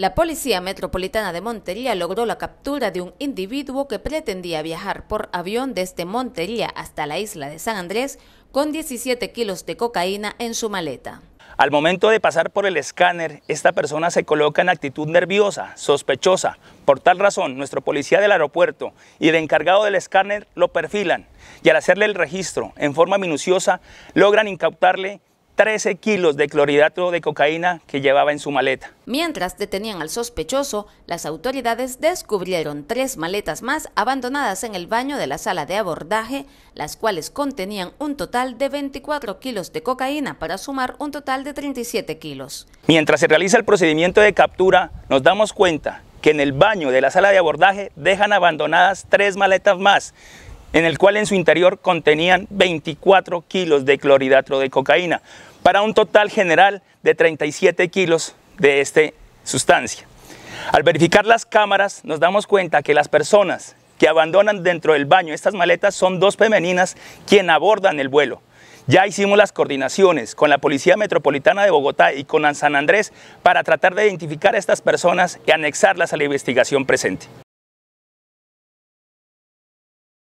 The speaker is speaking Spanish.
La Policía Metropolitana de Montería logró la captura de un individuo que pretendía viajar por avión desde Montería hasta la isla de San Andrés con 17 kilos de cocaína en su maleta. Al momento de pasar por el escáner, esta persona se coloca en actitud nerviosa, sospechosa. Por tal razón, nuestro policía del aeropuerto y el encargado del escáner lo perfilan y al hacerle el registro en forma minuciosa, logran incautarle 13 kilos de clorhidrato de cocaína que llevaba en su maleta. Mientras detenían al sospechoso, las autoridades descubrieron tres maletas más abandonadas en el baño de la sala de abordaje, las cuales contenían un total de 24 kilos de cocaína para sumar un total de 37 kilos. Mientras se realiza el procedimiento de captura, nos damos cuenta que en el baño de la sala de abordaje dejan abandonadas tres maletas más en el cual en su interior contenían 24 kilos de clorhidrato de cocaína, para un total general de 37 kilos de esta sustancia. Al verificar las cámaras nos damos cuenta que las personas que abandonan dentro del baño estas maletas son dos femeninas quien abordan el vuelo. Ya hicimos las coordinaciones con la Policía Metropolitana de Bogotá y con San Andrés para tratar de identificar a estas personas y anexarlas a la investigación presente.